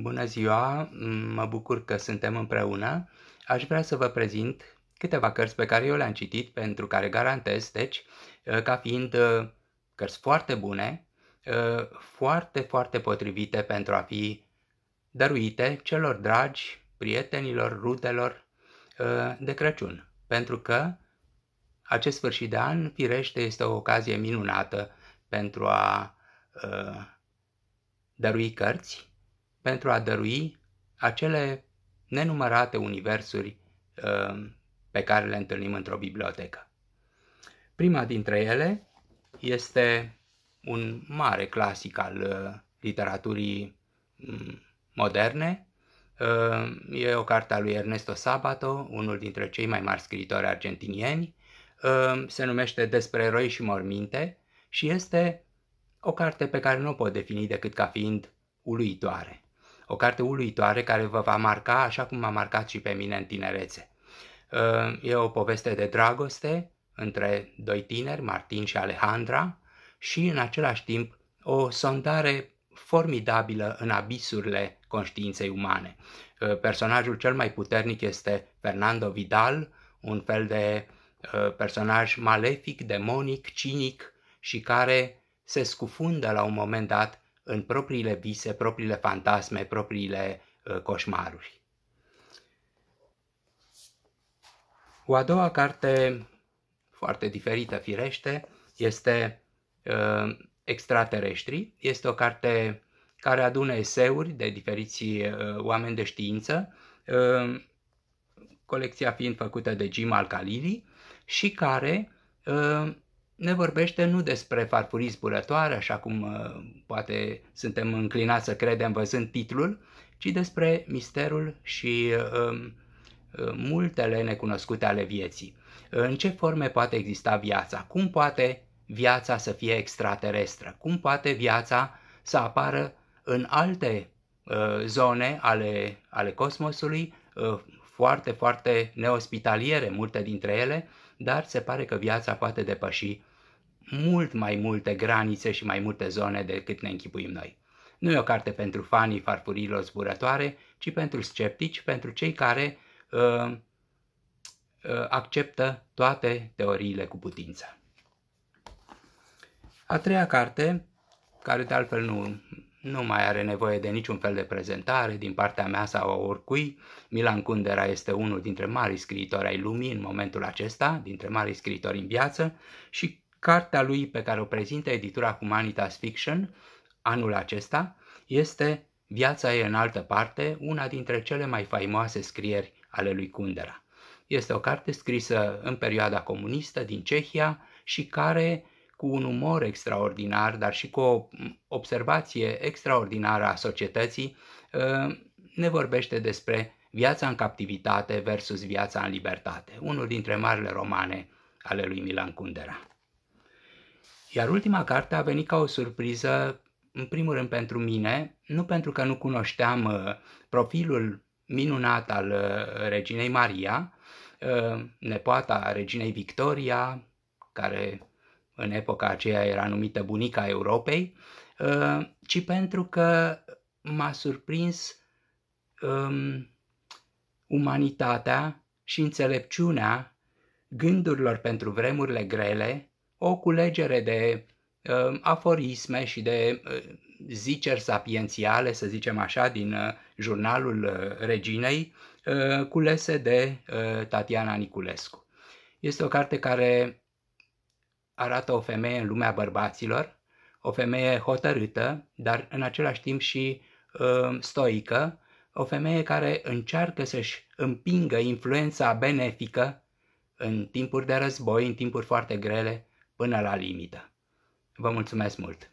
Bună ziua, mă bucur că suntem împreună. Aș vrea să vă prezint câteva cărți pe care eu le-am citit, pentru care garantez, deci, ă, ca fiind ă, cărți foarte bune, ă, foarte, foarte potrivite pentru a fi dăruite celor dragi, prietenilor, rudelor de Crăciun. Pentru că acest sfârșit de an, firește, este o ocazie minunată pentru a dărui cărți pentru a dărui acele nenumărate universuri uh, pe care le întâlnim într-o bibliotecă. Prima dintre ele este un mare clasic al uh, literaturii mm, moderne. Uh, e o carte a lui Ernesto Sabato, unul dintre cei mai mari scriitori argentinieni. Se numește Despre eroi și morminte și este o carte pe care nu o pot defini decât ca fiind uluitoare o carte uluitoare care vă va marca așa cum m-a marcat și pe mine în tinerețe. Uh, e o poveste de dragoste între doi tineri, Martin și Alejandra, și în același timp o sondare formidabilă în abisurile conștiinței umane. Uh, personajul cel mai puternic este Fernando Vidal, un fel de uh, personaj malefic, demonic, cinic și care se scufundă la un moment dat în propriile vise, propriile fantasme, propriile uh, coșmaruri. O a doua carte, foarte diferită firește, este uh, Extraterestri. Este o carte care adună eseuri de diferiți uh, oameni de știință, uh, colecția fiind făcută de Jim Al-Khalili și care uh, ne vorbește nu despre farfurii zburătoare, așa cum uh, poate suntem înclinați să credem văzând titlul, ci despre misterul și uh, um, uh, multele necunoscute ale vieții. În ce forme poate exista viața? Cum poate viața să fie extraterestră? Cum poate viața să apară în alte uh, zone ale, ale cosmosului, uh, foarte, foarte neospitaliere, multe dintre ele, dar se pare că viața poate depăși mult mai multe granițe și mai multe zone decât ne închipuim noi. Nu e o carte pentru fanii farfurilor zburătoare, ci pentru sceptici, pentru cei care uh, uh, acceptă toate teoriile cu putință. A treia carte, care de altfel nu nu mai are nevoie de niciun fel de prezentare din partea mea sau a oricui. Milan Kundera este unul dintre mari scriitori ai lumii în momentul acesta, dintre mari scriitori în viață și cartea lui pe care o prezintă editura Humanitas Fiction anul acesta este Viața e în altă parte, una dintre cele mai faimoase scrieri ale lui Kundera. Este o carte scrisă în perioada comunistă din Cehia și care cu un umor extraordinar, dar și cu o observație extraordinară a societății, uh, ne vorbește despre viața în captivitate versus viața în libertate, unul dintre marile romane ale lui Milan Kundera. Iar ultima carte a venit ca o surpriză, în primul rând pentru mine, nu pentru că nu cunoșteam uh, profilul minunat al uh, reginei Maria, nepoata reginei Victoria, care în epoca aceea era numită bunica Europei, uh, ci pentru că m-a surprins um, umanitatea și înțelepciunea gândurilor pentru vremurile grele, o culegere de um, aforisme și de uh, ziceri sapiențiale, să zicem așa, din uh, jurnalul uh, reginei, uh, culese de uh, Tatiana Niculescu. Este o carte care arată o femeie în lumea bărbaților, o femeie hotărâtă, dar în același timp și uh, stoică, o femeie care încearcă să-și împingă influența benefică în timpuri de război, în timpuri foarte grele, până la limită. Vă mulțumesc mult!